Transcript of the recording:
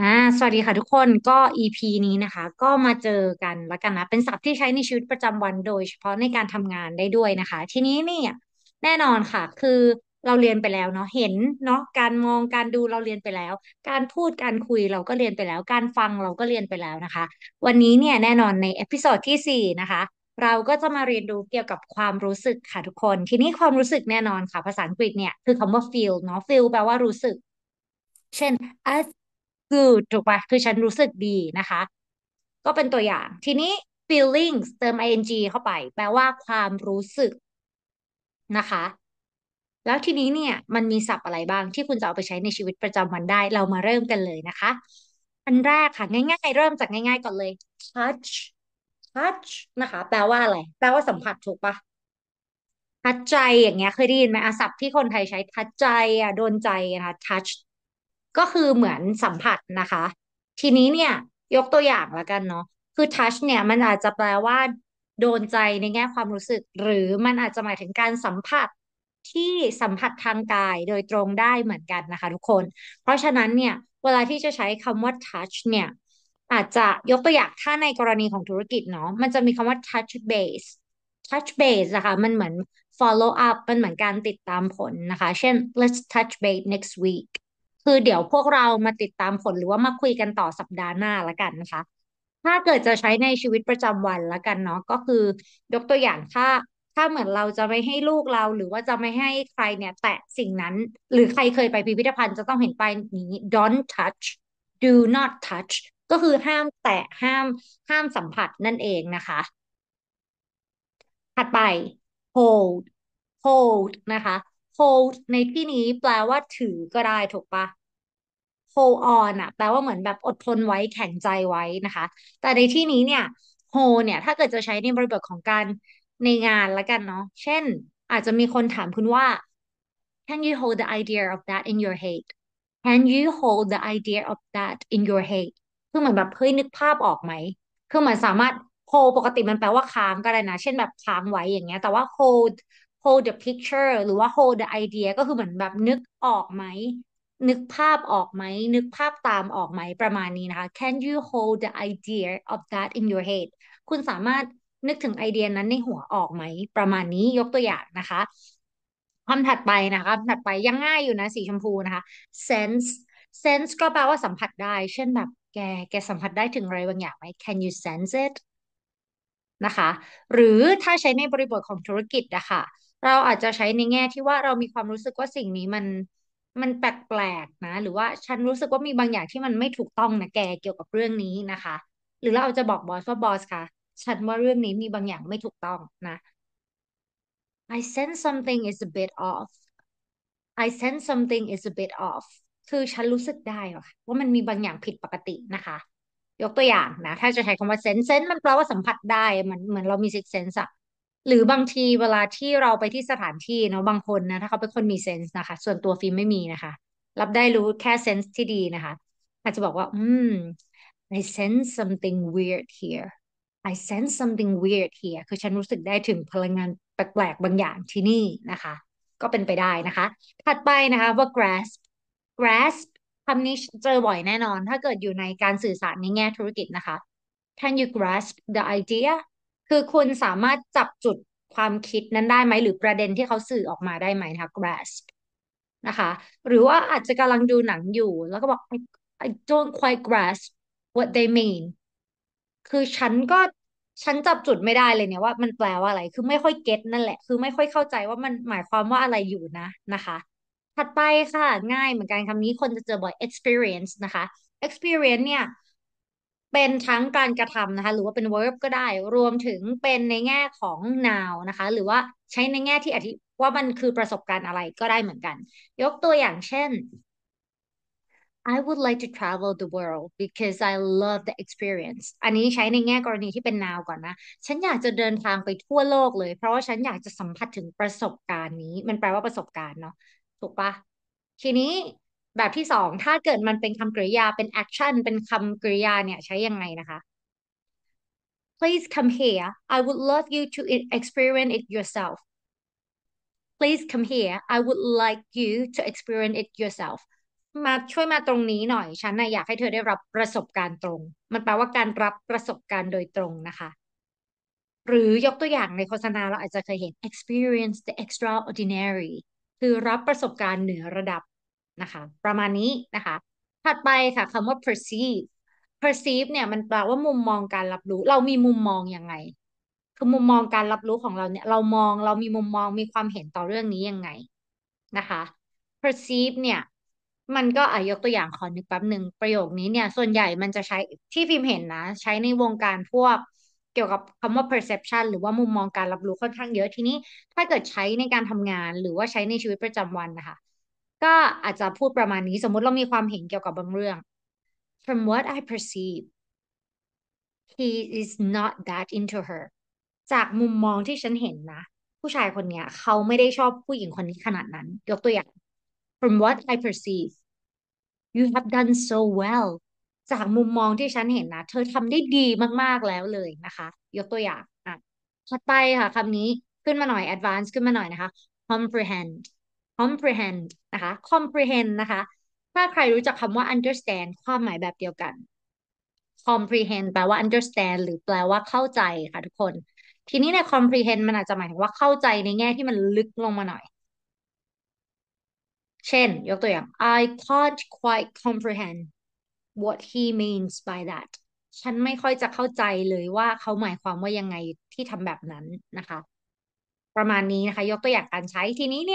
อ่าสวัสดีค่ะทุกคนก็ EP นี้นะคะ ก็มาเจอกันแล้วกันนะเป็นศัพท์ที่ใช้ในชีวิตประจำวันโดยเฉพาะในการทำงานได้ด้วยนะคะ ทีนี้เนี่ยแน่นอนค่ะคือเราเรียนไปแล้วเนาะเห็นเนาะการมองการดูเราเรียนไปแล้ว การพูดการคุยเราก็เรียนไปแล้ว การฟังเราก็เรียนไปแล้วนะคะวันนี้เนี่ยแน่นอนในเอพิโซดที่สี่นะคะ เราก็จะมาเรียนรู้เกี่ยวกับความรู้สึกค่ะทุกคน ทีนี้ความรู้สึกแน่นอนค่ะภาษาอังกฤษเนี่ยคือคำว่า feel เนาะ feel แปลว่ารู้สึก เช่น I กูดถูกปะคือฉันรู้สึกดีนะคะ ก็เป็นตัวอย่าง ทีนี้ feelings เติม ing เข้าไป แปลว่าความรู้สึก นะคะ แล้วทีนี้เนี่ย มันมีศัพท์อะไรบ้างที่คุณจะเอาไปใช้ในชีวิตประจำวันได้ เรามาเริ่มกันเลยนะคะ อันแรกค่ะง่ายๆ เริ่มจากง่ายๆ ก่อนเลย touch touch นะคะ แปลว่าอะไร แปลว่าสัมผัสถูกปะทัดใจอย่างเงี้ยเคยได้ยินไหมอาศัพท์ที่คนไทยใช้ทัดใจอ่ะโดนใจนะคะ touch ก็คือเหมือนสัมผัสนะคะ ทีนี้เนี่ย ยกตัวอย่างละกันเนาะคือทัชเนี่ยมันอาจจะแปลว่า โดนใจในแง่ความรู้สึก หรือมันอาจจะหมายถึงการสัมผัสที่สัมผัสทางกายโดยตรงได้เหมือนกันนะคะทุกคน เพราะฉะนั้นเนี่ย เวลาที่จะใช้คำว่า touch เนี่ยอาจจะยกตัวอย่างถ้าในกรณีของธุรกิจเนาะมันจะมีคำว่า touch base touch base นะคะ มันเหมือน follow up มันเหมือนการติดตามผลนะคะ เช่น let's touch base next week คือเดี๋ยวพวกเรามาติดตามผล หรือว่ามาคุยกันต่อสัปดาห์หน้าละกันนะคะ ถ้าเกิดจะใช้ในชีวิตประจำวันละกันเนาะก็คือ ยกตัวอย่างถ้าถ้าเหมือนเราจะไม่ให้ลูกเรา หรือว่าจะไม่ให้ใครเนี่ย แตะสิ่งนั้น หรือใครเคยไปพิพิธภัณฑ์จะต้องเห็นไปนี้ don't touch do not touch ก็คือห้ามแตะ ห้ามห้ามสัมผัสนั่นเองนะคะ ถัดไป hold hold นะคะ hold ในที่นี้แปลว่าถือก็ได้ถูกปะ hold on อะแปลว่าเหมือนแบบอดทนไว้แข็งใจไว้นะคะ แต่ในที่นี้เนี่ย hold เนี่ยถ้าเกิดจะใช้ในบริบทของการในงานละกันเนาะเช่น อาจจะมีคนถามคุณว่า can you hold the idea of that in your head can you hold the idea of that in your head คือเหมือนแบบเฮ้ยนึกภาพออกไหมคือเหมือนสามารถ hold ปกติมันแปลว่าค้างก็ได้นะ เช่นแบบค้างไว้อย่างเงี้ยแต่ว่า hold hold the picture หรือว่า hold the idea ก็คือเหมือนแบบนึกออกไหมนึกภาพออกไหมนึกภาพตามออกไหมประมาณนี้นะคะ can you hold the idea of that in your head คุณสามารถนึกถึงไอเดียนั้นในหัวออกไหมประมาณนี้ยกตัวอย่างนะคะคำถัดไปนะคะคำถัดไปยังง่ายอยู่นะสีชมพูนะคะ sense sense ก็แปลว่าสัมผัสได้ เช่นแบบแกแกสัมผัสได้ถึงอะไรบางอย่างไหม can you sense it นะคะหรือถ้าใช้ในบริบทของธุรกิจนะคะเราอาจจะใช้ในแง่ที่ว่าเรามีความรู้สึกว่าสิ่งนี้มันมันแปลกๆนะหรือว่าฉันรู้สึกว่ามีบางอย่างที่มันไม่ถูกต้องนะแกเกี่ยวกับเรื่องนี้นะคะ หรือเราอาจจะบอกบอสว่าบอสคะฉันว่าเรื่องนี้มีบางอย่างไม่ถูกต้องนะ I sense something is a bit off I sense something is a bit off คือ ฉันรู้สึกได้ ว่ามันมีบางอย่างผิดปกตินะคะยกตัวอย่างนะ ถ้าจะใช้คำว่าเซนเซนมันแปลว่าสัมผัสได้มันเหมือนเรามีซิกเซนส์อะหรือบางทีเวลาที่เราไปที่สถานที่เนาะ บางคนนะ ถ้าเขาเป็นคนมีเซนส์นะคะ ส่วนตัวฟิล์มไม่มีนะคะ รับได้รู้แค่เซนส์ที่ดีนะคะอาจจะบอกว่าอืม I sense something weird here I sense something weird here คือฉันรู้สึกได้ถึงพลังงานแปลกๆบางอย่างที่นี่นะคะ ก็เป็นไปได้นะคะ ถัดไปนะคะว่า grasp grasp คำนี้เจอบ่อยแน่นอน ถ้าเกิดอยู่ในการสื่อสารในแง่ธุรกิจนะคะ Can you grasp the idea คือคุณสามารถจับจุดความคิดนั้นได้ไหมหรือประเด็นที่เขาสื่อออกมาได้ไหมนะคะ grasp นะคะ หรือว่าอาจจะกำลังดูหนังอยู่ แล้วก็บอก I don't quite grasp what they mean คือฉันก็ฉันจับจุดไม่ได้เลยเนี่ยว่ามันแปลว่าอะไรคือไม่ค่อยเก็ตนั่นแหละ คือไม่ค่อยเข้าใจว่ามันหมายความว่าอะไรอยู่นะนะคะถัดไปค่ะง่ายเหมือนกันคำนี้คนจะเจอบ่อย experience นะคะ experience เนี่ยเป็นทั้งการกระทำนะคะ หรือว่าเป็น verb ก็ได้ รวมถึงเป็นในแง่ของ noun นะคะ หรือว่าใช้ในแง่ที่อธิว่ามันคือประสบการณ์อะไรก็ได้เหมือนกัน ยกตัวอย่างเช่น I would like to travel the world because I love the experience อันนี้ใช้ในแง่กรณีที่เป็น now ก่อนนะ ฉันอยากจะเดินทางไปทั่วโลกเลย เพราะว่าฉันอยากจะสัมผัสถึงประสบการณ์นี้ มันแปลว่าประสบการณ์เนาะถูกปะทีนี้แบบที่สองถ้าเกิดมันเป็นคำกริยาเป็น action เป็นคำกริยาเนี่ยใช้ยังไงนะคะ please come here I would love you to experience it yourself please come here I would like you to experience it yourself มาช่วยมาตรงนี้หน่อยฉันนะอยากให้เธอได้รับประสบการณ์ตรง มันแปลว่าการรับประสบการณ์โดยตรงนะคะ หรือยกตัวอย่างในโฆษณาเราอาจจะเคยเห็น experience the extraordinary คือรับประสบการณ์เหนือระดับนะคะ ประมาณนี้นะคะถัดไปค่ะคำว่า perceive perceive เนี่ยมันแปลว่ามุมมองการรับรู้เรามีมุมมองยังไง คือมุมมองการรับรู้ของเราเนี่ยเรามองเรามีมุมมองมีความเห็นต่อเรื่องนี้ยังไงนะคะ perceive เนี่ยมันก็อายกตัวอย่างขอนึกแป๊บหนึ่งประโยคนี้เนี่ย ส่วนใหญ่มันจะใช้ที่ฟิม์มเห็นนะ ใช้ในวงการพวกเกี่ยวกับคำว่า perception หรือว่ามุมมองการรับรู้ค่อนข้างเยอะทีนี้ ถ้าเกิดใช้ในการทำงานหรือว่าใช้ในชีวิตประจำวันนะคะก็อาจจะพูดประมาณนี้สมมติเรามีความเห็นเกี่ยวกับบางเรื่อง from what I perceive he is not that into her จากมุมมองที่ฉันเห็นนะ ผู้ชายคนนี้เขาไม่ได้ชอบผู้หญิงคนนี้ขนาดนั้น ยกตัวอย่าง from what I perceive you have done so well จากมุมมองที่ฉันเห็นนะ เธอทำได้ดีมากๆแล้วเลยนะคะ ยกตัวอย่างอ่ะถัดไปค่ะคำนี้ขึ้นมาหน่อย a d v a n c e ขึ้นมาหน่อยนะคะ comprehend comprehend นะคะ comprehend นะคะ ถ้าใครรู้จักคำว่า understand ความหมายแบบเดียวกัน comprehend แปลว่า understand หรือแปลว่าเข้าใจค่ะทุกคน ทีนี้ใน comprehend มันอาจจะหมาย ถึงว่าเข้าใจในแง่ที่มันลึกลงมาหน่อย เช่น ยกตัวอย่าง I can't quite comprehend what he means by that ฉันไม่ค่อยจะเข้าใจเลยว่าเขาหมายความว่ายังไงที่ทำแบบนั้นนะคะประมาณนี้นะคะ ยกตัวอย่างการใช้ทีนี้เนี่ย